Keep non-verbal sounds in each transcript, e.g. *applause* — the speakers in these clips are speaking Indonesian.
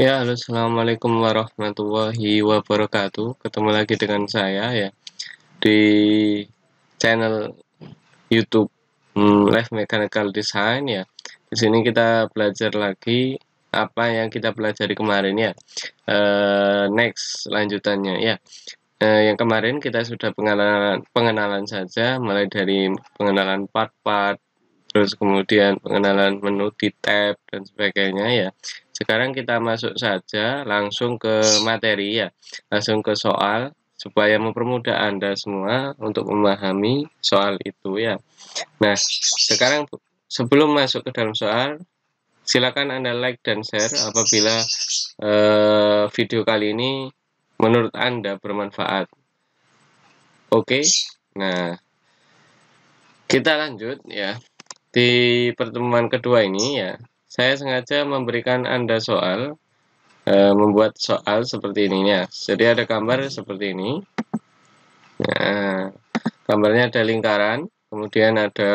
Ya, halo, assalamualaikum warahmatullahi wabarakatuh. Ketemu lagi dengan saya ya di channel YouTube hmm, Live Mechanical Design ya. Di sini kita belajar lagi apa yang kita pelajari kemarin ya. Uh, next lanjutannya ya. Uh, yang kemarin kita sudah pengenalan pengenalan saja, mulai dari pengenalan part-part terus kemudian pengenalan menu di tab dan sebagainya ya. Sekarang kita masuk saja langsung ke materi ya, langsung ke soal supaya mempermudah Anda semua untuk memahami soal itu ya. Nah, sekarang sebelum masuk ke dalam soal, silakan Anda like dan share apabila eh, video kali ini menurut Anda bermanfaat. Oke, nah kita lanjut ya di pertemuan kedua ini ya saya sengaja memberikan Anda soal e, membuat soal seperti ini ya. Jadi ada gambar seperti ini. Nah, gambarnya ada lingkaran, kemudian ada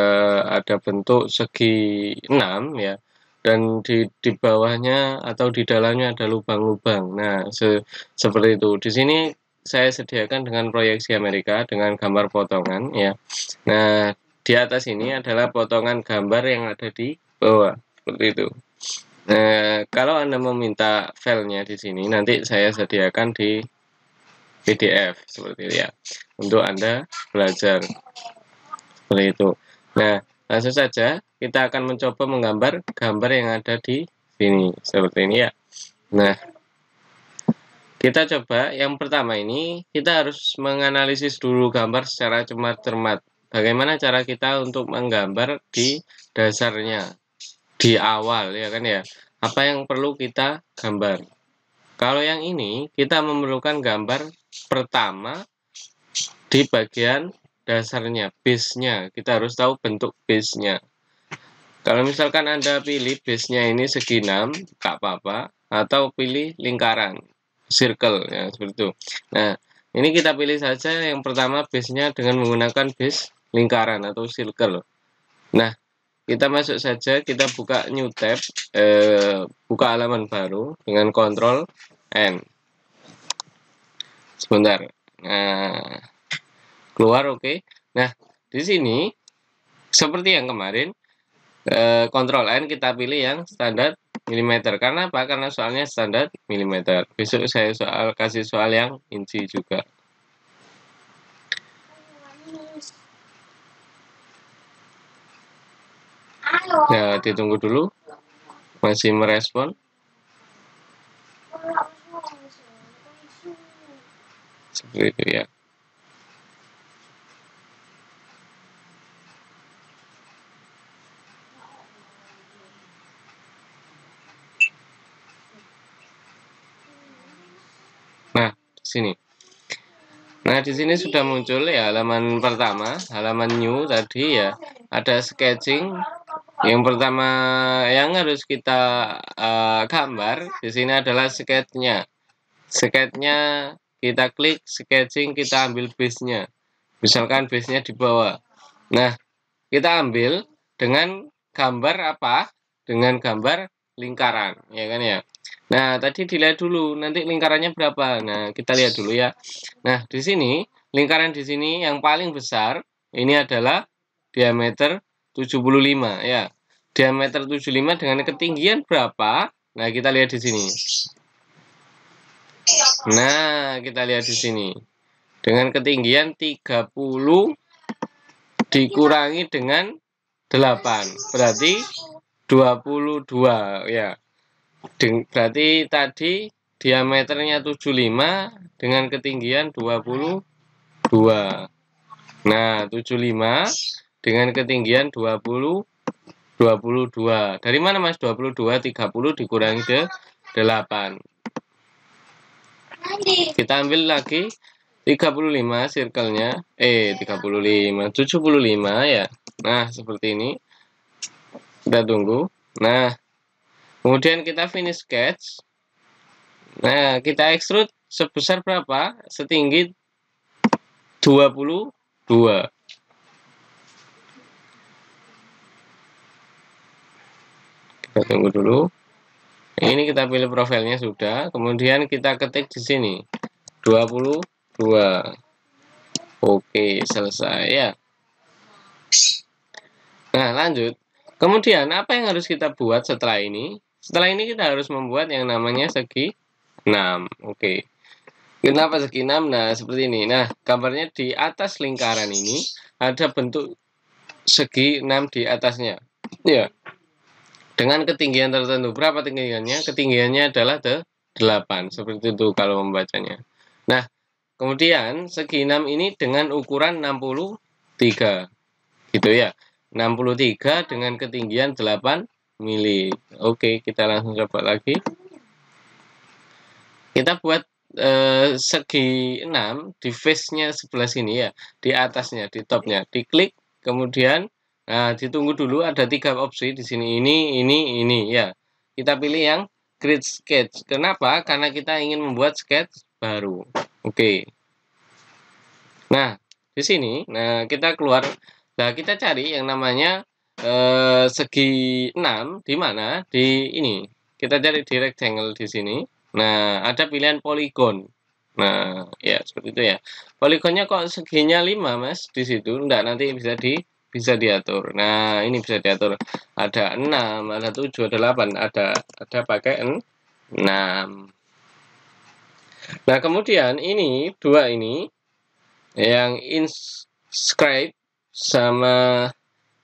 ada bentuk segi enam ya. Dan di, di bawahnya atau di dalamnya ada lubang-lubang. Nah, se, seperti itu. Di sini saya sediakan dengan proyeksi Amerika dengan gambar potongan ya. Nah, di atas ini adalah potongan gambar yang ada di bawah seperti itu nah, kalau anda meminta filenya di sini nanti saya sediakan di PDF seperti itu ya untuk anda belajar seperti itu nah langsung saja kita akan mencoba menggambar gambar yang ada di sini seperti ini ya nah kita coba yang pertama ini kita harus menganalisis dulu gambar secara cermat-cermat bagaimana cara kita untuk menggambar di dasarnya di awal ya kan ya apa yang perlu kita gambar kalau yang ini kita memerlukan gambar pertama di bagian dasarnya base-nya kita harus tahu bentuk base-nya kalau misalkan Anda pilih base-nya ini segi 6 tak apa-apa atau pilih lingkaran circle ya seperti itu nah ini kita pilih saja yang pertama base-nya dengan menggunakan base lingkaran atau circle. Nah, kita masuk saja, kita buka new tab, eh, buka halaman baru dengan kontrol N. Sebentar. Nah, keluar oke. Okay. Nah, di sini seperti yang kemarin eh, kontrol N kita pilih yang standar milimeter. Karena apa? Karena soalnya standar milimeter. Besok saya soal kasih soal yang inci juga. Ya, ditunggu dulu. Masih merespon. Seperti itu ya. Nah, sini. Nah, di sini sudah muncul ya halaman pertama, halaman new tadi ya. Ada sketching, yang pertama yang harus kita uh, gambar di sini adalah sketnya. Sketnya kita klik sketching, kita ambil base-nya. Misalkan base-nya di bawah. Nah, kita ambil dengan gambar apa? Dengan gambar lingkaran, ya kan ya. Nah, tadi dilihat dulu nanti lingkarannya berapa. Nah, kita lihat dulu ya. Nah, di sini lingkaran di sini yang paling besar ini adalah diameter 75 ya. Diameter 75 dengan ketinggian berapa? Nah, kita lihat di sini. Nah, kita lihat di sini. Dengan ketinggian 30 dikurangi dengan 8. Berarti 22 ya. Berarti tadi diameternya 75 dengan ketinggian 22. Nah, 75 dengan ketinggian 20 22. Dari mana Mas 22 30 dikurangi ke 8. Kita ambil lagi 35 circle-nya. Eh 35, 75 ya. Nah, seperti ini. Kita tunggu. Nah, kemudian kita finish sketch. Nah, kita extrude sebesar berapa? Setinggi 22. kita tunggu dulu ini kita pilih profilnya sudah kemudian kita ketik di sini 22 oke selesai ya nah lanjut kemudian apa yang harus kita buat setelah ini setelah ini kita harus membuat yang namanya segi 6 oke kenapa segi 6 nah seperti ini nah gambarnya di atas lingkaran ini ada bentuk segi 6 di atasnya ya dengan ketinggian tertentu. Berapa ketinggiannya? Ketinggiannya adalah 8. Seperti itu kalau membacanya. Nah, kemudian segi 6 ini dengan ukuran 63. Gitu ya. 63 dengan ketinggian 8 mili. Oke, kita langsung coba lagi. Kita buat e, segi 6 di face-nya sebelah sini ya, di atasnya, di topnya. Diklik, kemudian Nah, ditunggu dulu ada tiga opsi di sini. Ini, ini, ini ya. Kita pilih yang grid sketch. Kenapa? Karena kita ingin membuat sketch baru. Oke. Nah, di sini nah kita keluar. Nah, kita cari yang namanya eh, segi 6 di mana? Di ini. Kita cari di rectangle di sini. Nah, ada pilihan polygon Nah, ya seperti itu ya. polygonnya kok seginya 5, Mas, di situ. Enggak, nanti bisa di bisa diatur. Nah, ini bisa diatur. Ada 6, ada 7, ada 8, ada ada pakai 6. Nah, kemudian ini dua ini yang inscribe sama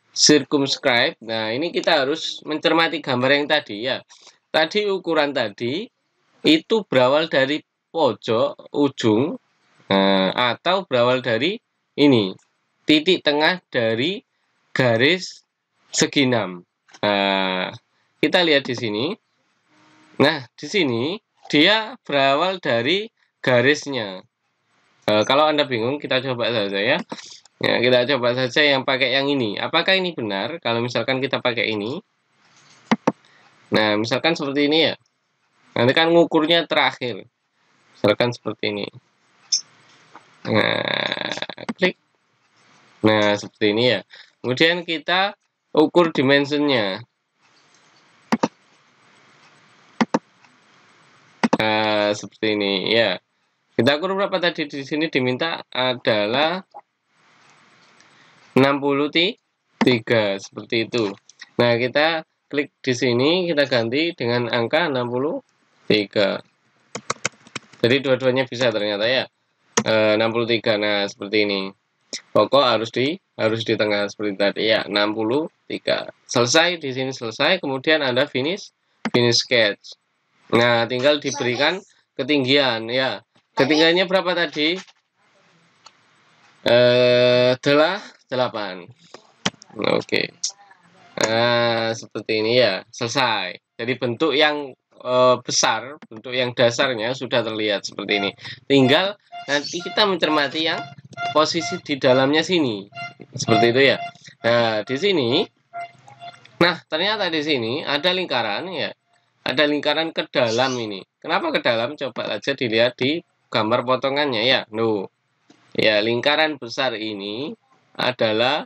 circumscribe. Nah, ini kita harus mencermati gambar yang tadi ya. Tadi ukuran tadi itu berawal dari pojok ujung eh, atau berawal dari ini titik tengah dari garis segi 6. Nah, kita lihat di sini. Nah, di sini dia berawal dari garisnya. Nah, kalau Anda bingung, kita coba saja ya. Ya, kita coba saja yang pakai yang ini. Apakah ini benar? Kalau misalkan kita pakai ini. Nah, misalkan seperti ini ya. Nanti kan ngukurnya terakhir. Misalkan seperti ini. Nah, klik. Nah, seperti ini ya. Kemudian kita ukur dimensinya, Nah, seperti ini ya. Kita ukur berapa tadi di sini diminta adalah 63 seperti itu. Nah, kita klik di sini, kita ganti dengan angka 63. Jadi dua-duanya bisa ternyata ya. E, eh, 63. Nah, seperti ini pokok harus di harus di tengah seperti tadi ya 63 selesai di sini selesai kemudian anda finish finish sketch nah tinggal diberikan ketinggian ya ketinggiannya berapa tadi eh telah 8 oke okay. nah seperti ini ya selesai jadi bentuk yang e, besar bentuk yang dasarnya sudah terlihat seperti ini tinggal nanti kita mencermati yang posisi di dalamnya sini. Seperti itu ya. Nah, di sini nah, ternyata di sini ada lingkaran ya. Ada lingkaran ke dalam ini. Kenapa ke dalam? Coba aja dilihat di gambar potongannya ya. No. Ya, lingkaran besar ini adalah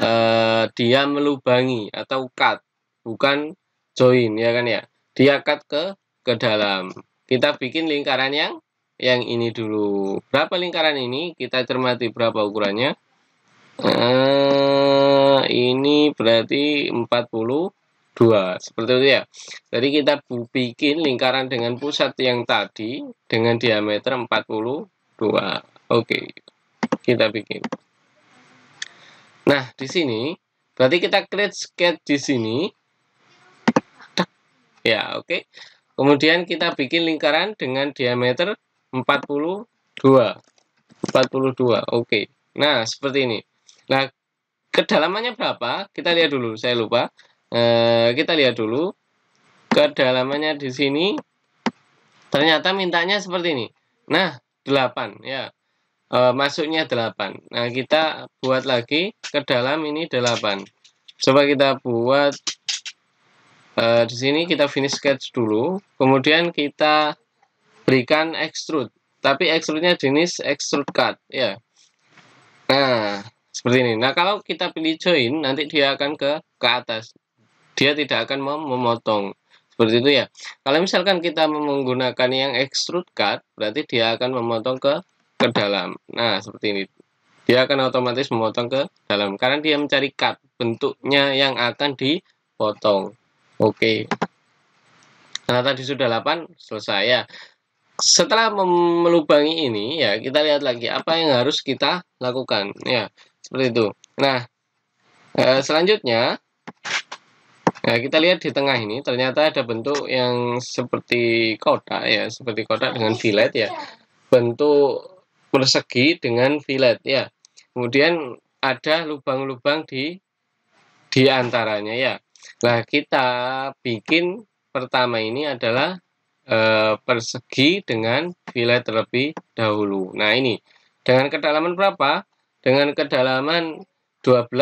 uh, dia melubangi atau cut, bukan join ya kan ya. Dia cut ke ke dalam. Kita bikin lingkaran yang yang ini dulu. Berapa lingkaran ini? Kita cermati berapa ukurannya. Nah, ini berarti 42. Seperti itu ya. Jadi kita bikin lingkaran dengan pusat yang tadi dengan diameter 42. Oke. Kita bikin. Nah, di sini berarti kita create sketch di sini. Ya, oke. Kemudian kita bikin lingkaran dengan diameter 42. 42. Oke. Nah, seperti ini. Nah, kedalamannya berapa? Kita lihat dulu. Saya lupa. Eh, kita lihat dulu. Kedalamannya di sini ternyata mintanya seperti ini. Nah, 8 ya. E, masuknya 8. Nah, kita buat lagi ke dalam ini 8. Coba kita buat e, di sini kita finish sketch dulu, kemudian kita berikan extrude tapi extrude-nya jenis extrude cut ya nah seperti ini nah kalau kita pilih join nanti dia akan ke ke atas dia tidak akan mem memotong seperti itu ya kalau misalkan kita menggunakan yang extrude cut berarti dia akan memotong ke ke dalam nah seperti ini dia akan otomatis memotong ke dalam karena dia mencari cut bentuknya yang akan dipotong oke okay. Nah, tadi sudah 8, selesai ya setelah melubangi ini ya kita lihat lagi apa yang harus kita lakukan ya seperti itu nah eh, selanjutnya ya kita lihat di tengah ini ternyata ada bentuk yang seperti kotak ya seperti kotak dengan fillet ya bentuk persegi dengan fillet ya kemudian ada lubang-lubang di di antaranya ya nah kita bikin pertama ini adalah Eh, persegi dengan fillet terlebih dahulu. Nah ini dengan kedalaman berapa? Dengan kedalaman 12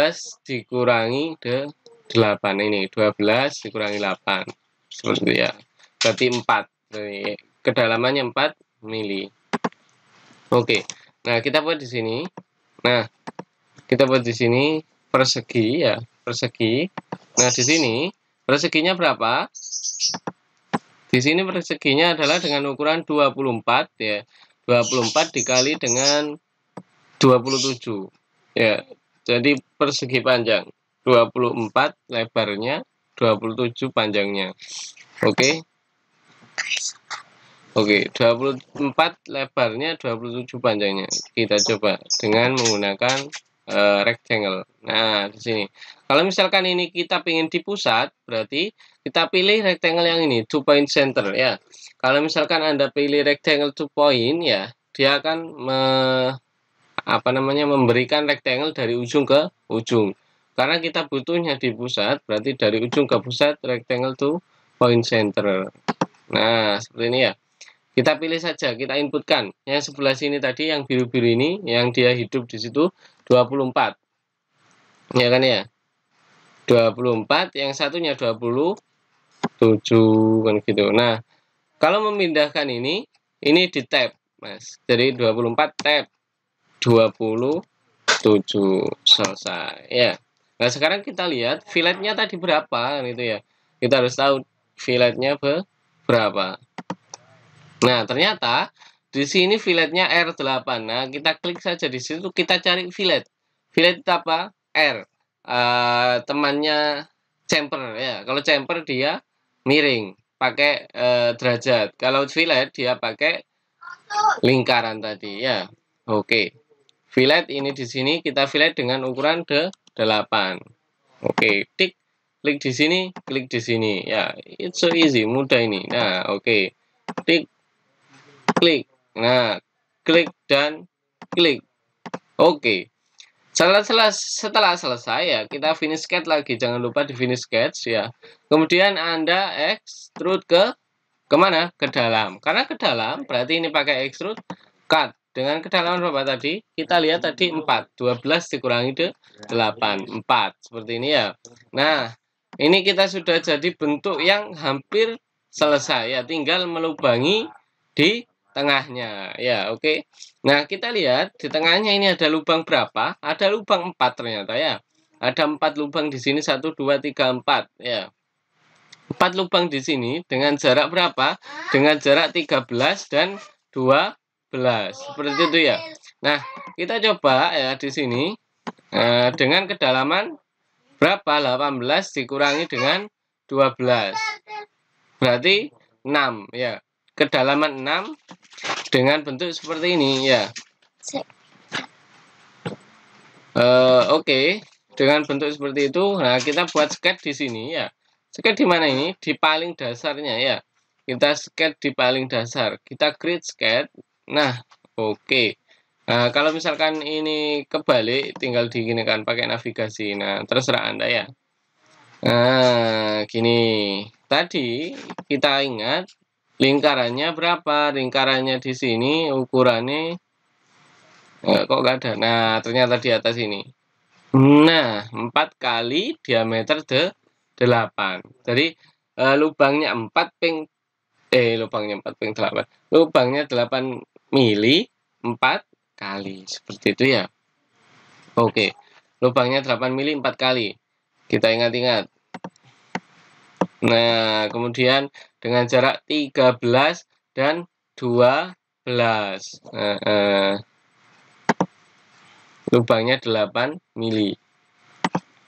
dikurangi de 8 ini 12 dikurangi 8 seperti ya. Berarti 4. kedalamannya 4 mili. Oke. Nah, kita buat di sini. Nah, kita buat di sini persegi ya, persegi. Nah, di sini perseginya berapa? Di sini perseginya adalah dengan ukuran 24 ya. 24 dikali dengan 27. Ya. Jadi persegi panjang 24 lebarnya, 27 panjangnya. Oke. Oke, 24 lebarnya, 27 panjangnya. Kita coba dengan menggunakan Eh, rectangle. Nah, di sini. Kalau misalkan ini kita ingin di pusat, berarti kita pilih rectangle yang ini, two point center ya. Kalau misalkan Anda pilih rectangle two point ya, dia akan me, apa namanya memberikan rectangle dari ujung ke ujung. Karena kita butuhnya di pusat, berarti dari ujung ke pusat rectangle two point center. Nah, seperti ini ya kita pilih saja, kita inputkan yang sebelah sini tadi yang biru-biru ini yang dia hidup di situ 24. Ya kan ya? 24, yang satunya 27 kan gitu. Nah, kalau memindahkan ini, ini di tab, Mas. Jadi 24 tab 27 selesai. Ya. Nah, sekarang kita lihat filletnya tadi berapa kan itu ya. Kita harus tahu filletnya berapa. Nah, ternyata di sini filletnya R8. Nah, kita klik saja di situ, kita cari fillet. Fillet apa? R. Uh, temannya chamber ya. Kalau chamber dia miring, pakai uh, derajat. Kalau fillet dia pakai lingkaran tadi ya. Oke. Okay. Fillet ini di sini kita fillet dengan ukuran de 8. Oke, okay. tik klik di sini, klik di sini ya. It's so easy, mudah ini. Nah, oke. Okay. Tik klik Nah, klik dan klik. Oke. Okay. Setelah, setelah, setelah selesai ya, kita finish sketch lagi. Jangan lupa di finish sketch ya. Kemudian Anda extrude ke kemana? Ke dalam. Karena ke dalam, berarti ini pakai extrude cut. Dengan kedalaman berapa tadi? Kita lihat tadi 4. 12 dikurangi de 8. 4. Seperti ini ya. Nah, ini kita sudah jadi bentuk yang hampir selesai ya. Tinggal melubangi di tengahnya. Ya, oke. Okay. Nah, kita lihat di tengahnya ini ada lubang berapa? Ada lubang 4 ternyata ya. Ada 4 lubang di sini satu dua tiga empat ya. 4 lubang di sini dengan jarak berapa? Dengan jarak 13 dan 12. Seperti itu ya. Nah, kita coba ya di sini eh, dengan kedalaman berapa? 18 dikurangi dengan 12. Berarti 6 ya kedalaman 6 dengan bentuk seperti ini ya. Uh, Oke, okay. dengan bentuk seperti itu, nah kita buat sket di sini ya. sket di mana ini? Di paling dasarnya ya. Kita sket di paling dasar. Kita create sket Nah, oke. Okay. Nah, kalau misalkan ini kebalik, tinggal diginikan pakai navigasi. Nah, terserah Anda ya. Nah, gini. Tadi kita ingat Lingkarannya berapa? Lingkarannya di sini ukurannya eh, kok enggak ada. Nah, ternyata di atas ini. Nah, 4 kali diameter de 8. Jadi eh, lubangnya 4 ping eh lubangnya 4 ping 8. Lubangnya 8 mili 4 kali. Seperti itu ya. Oke. Lubangnya 8 mili 4 kali. Kita ingat-ingat. Nah, kemudian dengan jarak 13 dan 12. Nah, eh, lubangnya 8 mili.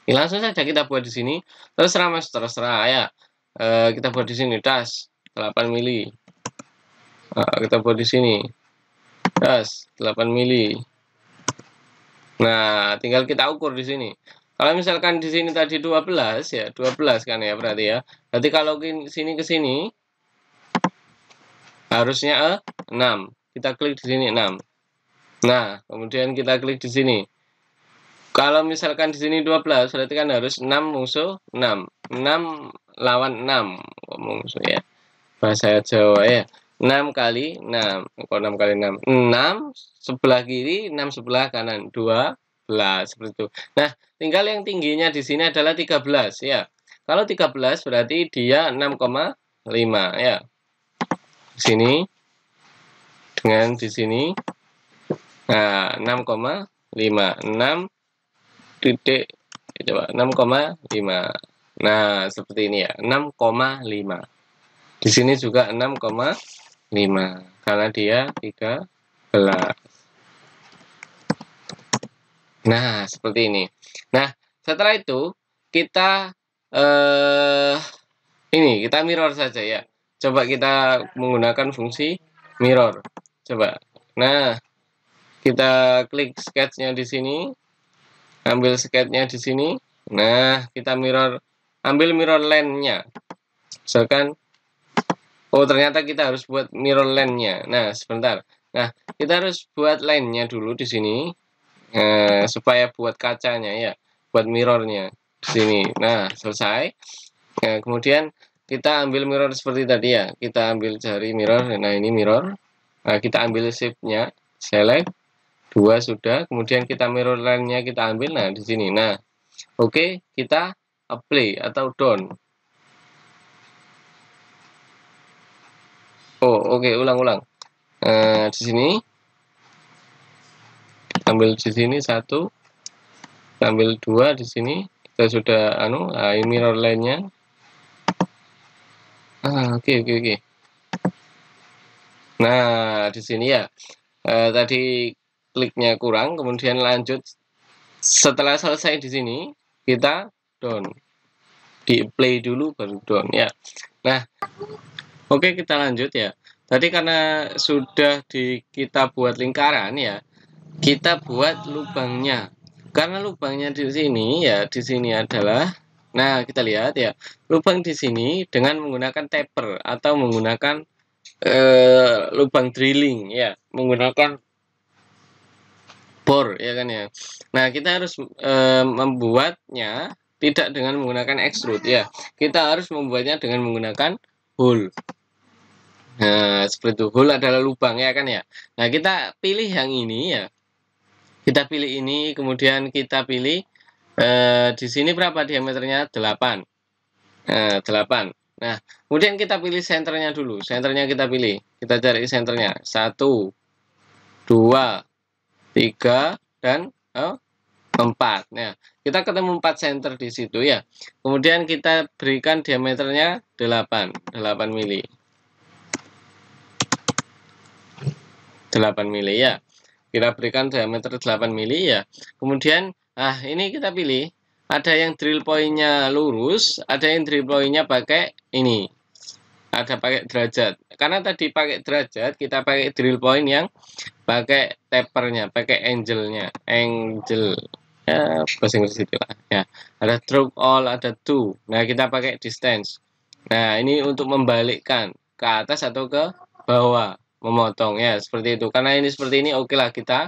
Ini langsung saja kita buat di sini. Terserah mas, terserah ya. Eh, kita buat di sini, Tas 8 mili. Nah, kita buat di sini. Tas 8 mili. Nah, tinggal kita ukur di sini. Kalau misalkan di sini tadi 12 ya, 12 kan ya berarti ya. Berarti kalau sini ke sini harusnya 6. Eh, kita klik di sini 6. Nah, kemudian kita klik di sini. Kalau misalkan di sini 12, berarti kan harus 6 musuh 6. 6 lawan 6 musuh ya. Bahasa Jawa ya. 6 kali 6. Kok 6 kali 6? 6 sebelah kiri, 6 sebelah kanan. 2 13 seperti itu. Nah, tinggal yang tingginya di sini adalah 13 ya. Kalau 13 berarti dia 6,5 ya. Di sini dengan di sini nah 6,5 6 coba 6,5. Nah, seperti ini ya, 6,5. Di sini juga 6,5 karena dia 13. Nah, seperti ini. Nah, setelah itu kita eh ini kita mirror saja ya. Coba kita menggunakan fungsi mirror. Coba. Nah, kita klik sketchnya di sini. Ambil sketchnya di sini. Nah, kita mirror ambil mirror lane-nya. Misalkan oh ternyata kita harus buat mirror lane-nya. Nah, sebentar. Nah, kita harus buat lane-nya dulu di sini nah supaya buat kacanya ya buat mirrornya sini nah selesai nah, kemudian kita ambil mirror seperti tadi ya kita ambil jari mirror nah ini mirror nah, kita ambil shape-nya select dua sudah kemudian kita mirror line-nya kita ambil nah di sini nah oke okay, kita apply atau down oh oke okay, ulang-ulang nah, di sini ambil di sini satu ambil dua di sini kita sudah anu nah, ini mirror lainnya ah oke oke oke nah di sini ya uh, tadi kliknya kurang kemudian lanjut setelah selesai di sini kita down di play dulu baru down ya nah oke kita lanjut ya tadi karena sudah di kita buat lingkaran ya kita buat lubangnya karena lubangnya di sini ya di sini adalah nah kita lihat ya lubang di sini dengan menggunakan taper atau menggunakan eh, lubang drilling ya menggunakan bor ya kan ya nah kita harus eh, membuatnya tidak dengan menggunakan extrude ya kita harus membuatnya dengan menggunakan hole Nah, seperti itu. Hole adalah lubang ya kan ya. Nah, kita pilih yang ini ya. Kita pilih ini, kemudian kita pilih eh, di sini berapa diameternya? 8. Nah, 8. Nah, kemudian kita pilih senternya dulu. Senternya kita pilih. Kita cari senternya. 1, 2, 3, dan oh, eh, 4. Nah, kita ketemu 4 senter di situ ya. Kemudian kita berikan diameternya 8, 8 mili. 8 mili ya kita berikan diameter 8 mili ya kemudian ah ini kita pilih ada yang drill pointnya lurus ada yang drill pointnya pakai ini ada pakai derajat karena tadi pakai derajat kita pakai drill point yang pakai tapernya pakai angelnya angel ya pusing Inggris itu lah ya ada stroke all ada two nah kita pakai distance nah ini untuk membalikkan ke atas atau ke bawah memotong ya seperti itu karena ini seperti ini oke okay lah kita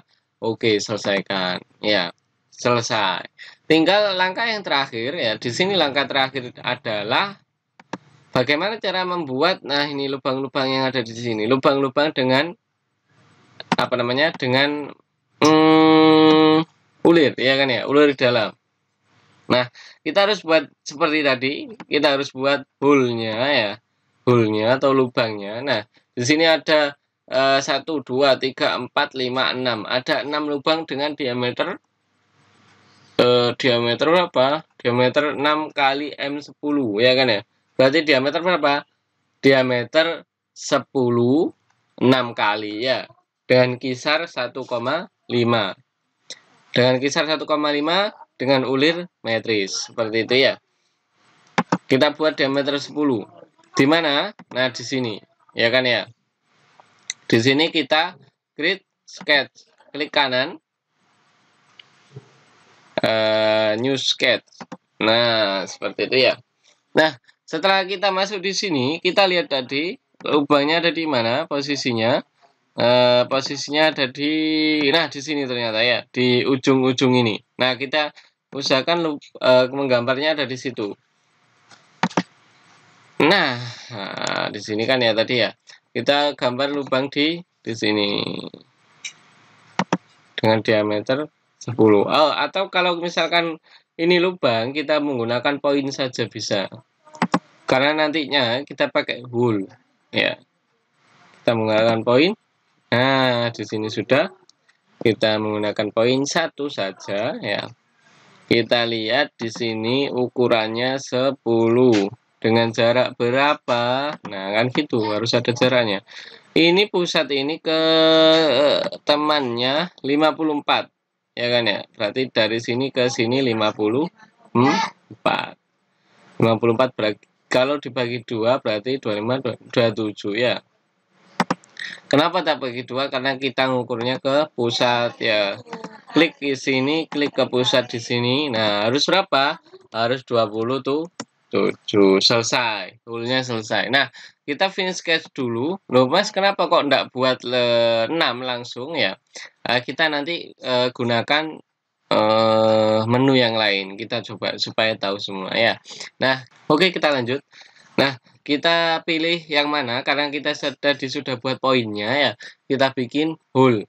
oke okay, selesaikan ya selesai tinggal langkah yang terakhir ya di sini langkah terakhir adalah bagaimana cara membuat nah ini lubang-lubang yang ada di sini lubang-lubang dengan apa namanya dengan hmm, ulir ya kan ya ulir dalam nah kita harus buat seperti tadi kita harus buat hole ya hole atau lubangnya nah di sini ada eh, satu dua tiga empat lima enam Ada enam lubang dengan diameter uh, diameter berapa? Diameter enam kali M10 ya kan ya. Berarti diameter berapa? Diameter sepuluh enam kali ya. Dengan kisar 1,5. Dengan kisar 1,5 dengan ulir metris. Seperti itu ya. Kita buat diameter 10. Di mana? Nah, di sini ya kan ya di sini kita create sketch klik kanan uh, new sketch nah seperti itu ya nah setelah kita masuk di sini kita lihat tadi lubangnya ada di mana posisinya uh, posisinya ada di nah di sini ternyata ya di ujung-ujung ini nah kita usahakan uh, menggambarnya ada di situ Nah, eh, di sini kan ya tadi ya. Kita gambar lubang di di sini. Dengan diameter 10. Oh, atau kalau misalkan ini lubang, kita menggunakan poin saja bisa. Karena nantinya kita pakai wool, ya. Kita menggunakan poin. Nah, di sini sudah kita menggunakan poin satu saja ya. Kita lihat di sini ukurannya 10 dengan jarak berapa nah kan gitu harus ada jaraknya ini pusat ini ke eh, temannya 54 ya kan ya berarti dari sini ke sini 54 54 berarti kalau dibagi dua berarti 25 27 ya Kenapa tak bagi dua? Karena kita ngukurnya ke pusat ya. Klik di sini, klik ke pusat di sini. Nah, harus berapa? Harus 20 tuh 7 selesai toolnya selesai nah kita finish sketch dulu loh mas kenapa kok ndak buat le 6 langsung ya nah, kita nanti uh, gunakan uh, menu yang lain kita coba supaya tahu semua ya nah oke okay, kita lanjut nah kita pilih yang mana karena kita tadi sudah buat poinnya ya kita bikin hole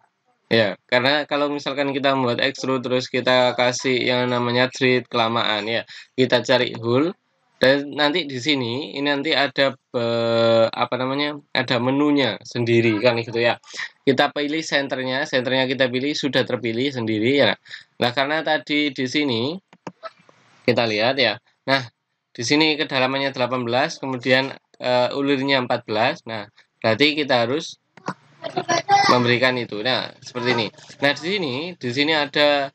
Ya, karena kalau misalkan kita membuat extrude terus kita kasih yang namanya thread kelamaan ya. Kita cari hole dan nanti di sini ini nanti ada be, eh, apa namanya? Ada menunya sendiri kan gitu ya. Kita pilih senternya, senternya kita pilih sudah terpilih sendiri ya. Nah, karena tadi di sini kita lihat ya. Nah, di sini kedalamannya 18, kemudian e, ulirnya 14. Nah, berarti kita harus memberikan itu. Nah, seperti ini. Nah, di sini di sini ada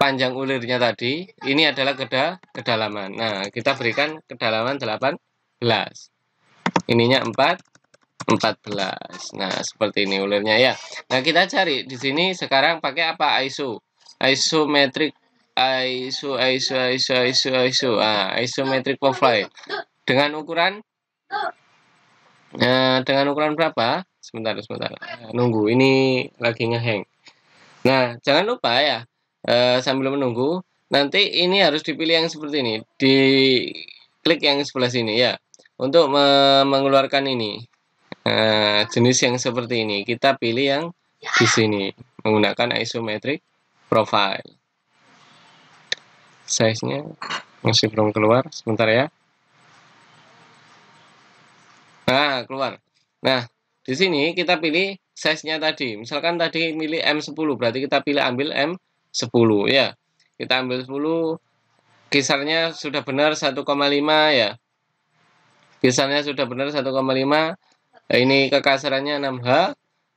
panjang ulirnya tadi ini adalah keda kedalaman nah kita berikan kedalaman 18 ininya 4 14 nah seperti ini ulirnya ya nah kita cari di sini sekarang pakai apa ISO isometric ISO ISO ISO ISO ISO ah, isometric profile dengan ukuran Nah, dengan ukuran berapa? Sebentar, sebentar. Nunggu, ini lagi ngeheng Nah, jangan lupa ya, Eh, sambil menunggu nanti ini harus dipilih yang seperti ini di klik yang sebelah sini ya untuk me mengeluarkan ini e, jenis yang seperti ini kita pilih yang di sini menggunakan isometric profile size nya masih belum keluar sebentar ya nah keluar nah di sini kita pilih size nya tadi misalkan tadi milih M10 berarti kita pilih ambil M10 10 ya. Kita ambil 10 kisarnya sudah benar 1,5 ya. Kisarnya sudah benar 1,5. Nah, ini kekasarannya 6H.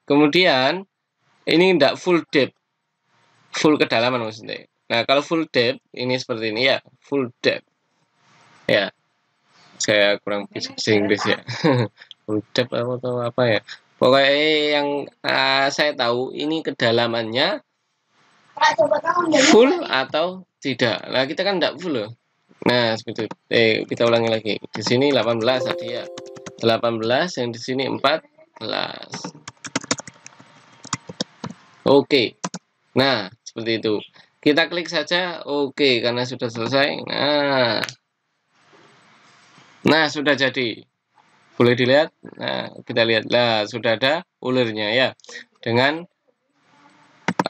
Kemudian ini tidak full depth. Full kedalaman maksudnya. Nah, kalau full depth ini seperti ini ya, full depth. Ya. Saya kurang bisa bahasa Inggris ya. *laughs* full depth atau apa ya. Pokoknya yang uh, saya tahu ini kedalamannya full atau tidak. Nah, kita kan tidak full loh. Nah, seperti itu. Eh, kita ulangi lagi. Di sini 18 tadi ya. 18 yang di sini 14. Oke. Nah, seperti itu. Kita klik saja oke karena sudah selesai. Nah. Nah, sudah jadi. Boleh dilihat? Nah, kita lihatlah. sudah ada ulirnya ya. Dengan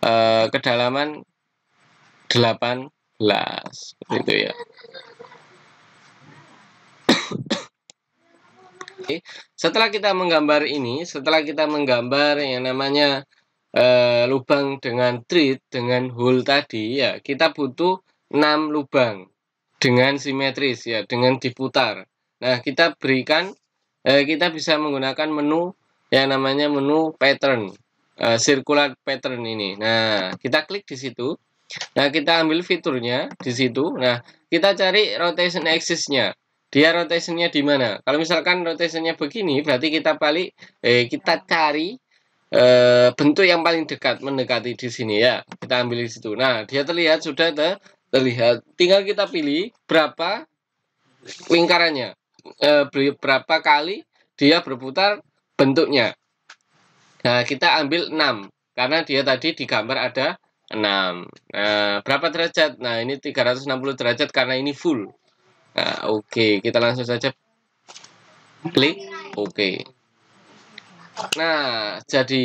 uh, kedalaman 18 seperti itu ya. okay. setelah kita menggambar ini, setelah kita menggambar yang namanya uh, lubang dengan treat dengan hole tadi ya, kita butuh 6 lubang dengan simetris ya, dengan diputar. Nah, kita berikan eh, kita bisa menggunakan menu yang namanya menu pattern Eh, circular pattern ini. Nah, kita klik di situ. Nah, kita ambil fiturnya di situ. Nah, kita cari rotation axis-nya. Dia rotationnya di mana? Kalau misalkan rotationnya begini, berarti kita balik, eh, kita cari eh, bentuk yang paling dekat mendekati di sini ya. Kita ambil di situ. Nah, dia terlihat sudah ter terlihat. Tinggal kita pilih berapa lingkarannya, eh, berapa kali dia berputar bentuknya. Nah, kita ambil 6 karena dia tadi di gambar ada 6. Nah, eh, berapa derajat? Nah, ini 360 derajat karena ini full. Nah, oke, okay. kita langsung saja klik oke. Okay. Nah, jadi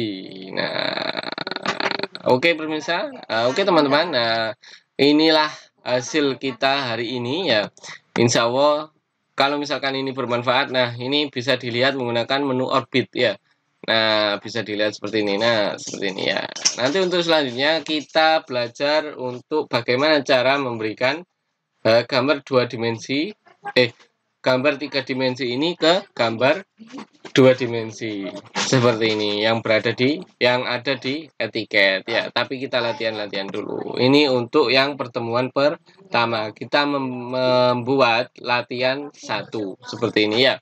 nah oke okay, pemirsa. Uh, oke okay, teman-teman. Nah, inilah hasil kita hari ini ya. Insya Allah kalau misalkan ini bermanfaat, nah ini bisa dilihat menggunakan menu orbit ya. Nah, bisa dilihat seperti ini. Nah, seperti ini ya. Nanti untuk selanjutnya kita belajar untuk bagaimana cara memberikan uh, gambar dua dimensi, eh, gambar tiga dimensi ini ke gambar dua dimensi seperti ini yang berada di yang ada di etiket ya tapi kita latihan-latihan dulu ini untuk yang pertemuan pertama kita mem membuat latihan satu seperti ini ya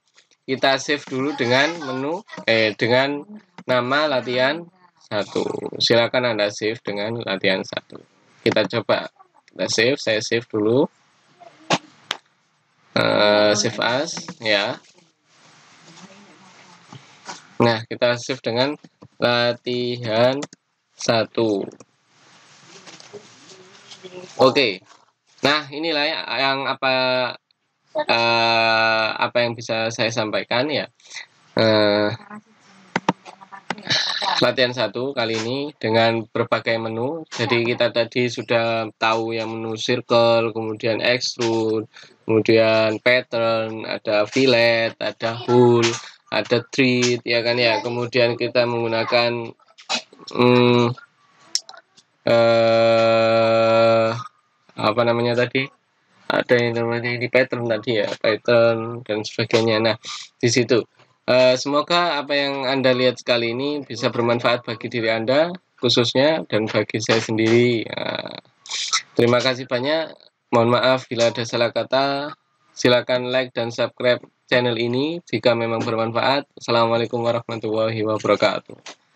kita save dulu dengan menu eh dengan nama latihan satu. Silakan Anda save dengan latihan satu. Kita coba kita save, saya save dulu. Uh, save as ya. Nah, kita save dengan latihan satu. Oke. Okay. Nah, inilah yang apa uh, apa yang bisa saya sampaikan ya uh, latihan satu kali ini dengan berbagai menu. Jadi kita tadi sudah tahu yang menu circle, kemudian extrude, kemudian pattern, ada fillet, ada hole, ada treat, ya kan ya. Kemudian kita menggunakan hmm, eh, apa namanya tadi? ada yang namanya ini pattern tadi ya pattern dan sebagainya nah di situ uh, semoga apa yang anda lihat kali ini bisa bermanfaat bagi diri anda khususnya dan bagi saya sendiri uh, terima kasih banyak mohon maaf bila ada salah kata silakan like dan subscribe channel ini jika memang bermanfaat assalamualaikum warahmatullahi wabarakatuh